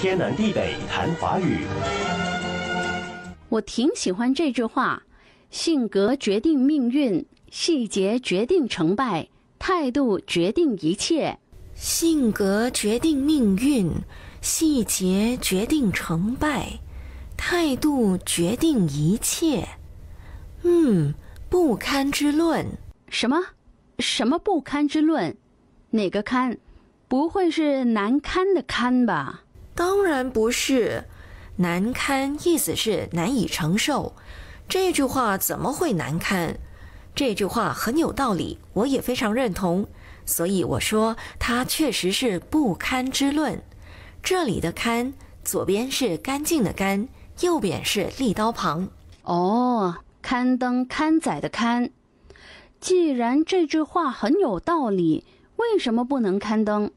天南地北谈华语，我挺喜欢这句话：性格决定命运，细节决定成败，态度决定一切。性格决定命运，细节决定成败，态度决定一切。嗯，不堪之论？什么？什么不堪之论？哪个堪？不会是难堪的堪吧？当然不是，难堪意思是难以承受。这句话怎么会难堪？这句话很有道理，我也非常认同。所以我说，它确实是不堪之论。这里的“堪”左边是干净的“干”，右边是立刀旁。哦，刊登、刊载的“刊”。既然这句话很有道理，为什么不能刊登？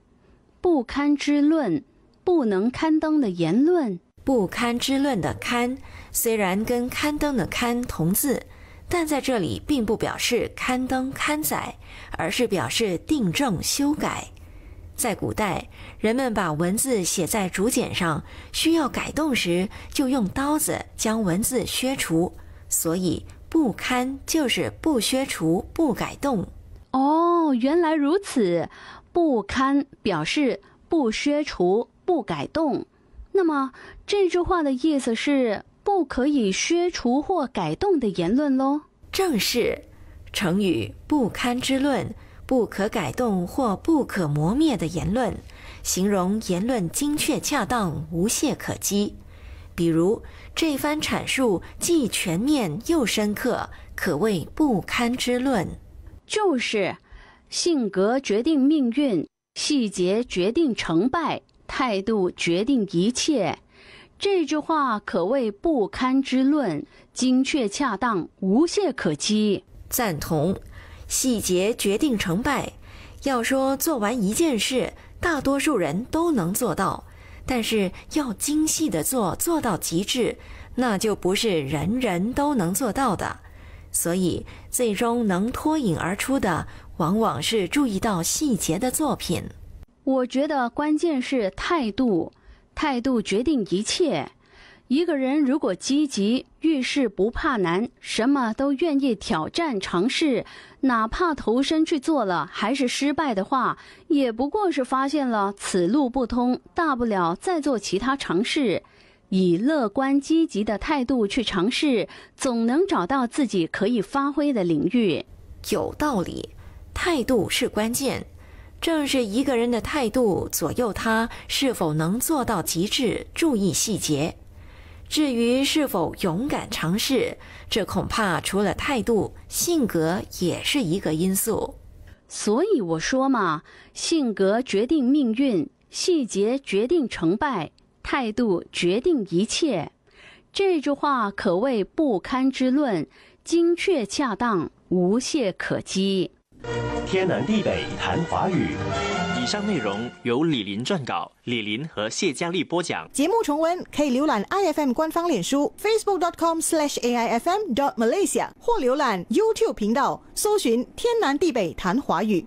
不堪之论。不能刊登的言论，不堪之论的“堪”，虽然跟刊登的“刊”同字，但在这里并不表示刊登、刊载，而是表示订正、修改。在古代，人们把文字写在竹简上，需要改动时，就用刀子将文字削除，所以“不堪”就是不削除、不改动。哦，原来如此，“不堪”表示不削除。不改动，那么这句话的意思是不可以削除或改动的言论喽？正是，成语“不堪之论”，不可改动或不可磨灭的言论，形容言论精确恰当、无懈可击。比如这番阐述既全面又深刻，可谓“不堪之论”。就是，性格决定命运，细节决定成败。态度决定一切，这句话可谓不堪之论，精确恰当，无懈可击。赞同。细节决定成败。要说做完一件事，大多数人都能做到，但是要精细的做，做到极致，那就不是人人都能做到的。所以，最终能脱颖而出的，往往是注意到细节的作品。我觉得关键是态度，态度决定一切。一个人如果积极，遇事不怕难，什么都愿意挑战尝试，哪怕投身去做了还是失败的话，也不过是发现了此路不通，大不了再做其他尝试。以乐观积极的态度去尝试，总能找到自己可以发挥的领域。有道理，态度是关键。正是一个人的态度左右他是否能做到极致，注意细节。至于是否勇敢尝试，这恐怕除了态度，性格也是一个因素。所以我说嘛，性格决定命运，细节决定成败，态度决定一切。这句话可谓不堪之论，精确恰当，无懈可击。天南地北谈华语。以上内容由李林撰稿，李林和谢佳丽播讲。节目重温可以浏览 iFM 官方脸书 facebook.com/slash ai fm dot malaysia 或浏览 YouTube 频道，搜寻“天南地北谈华语”。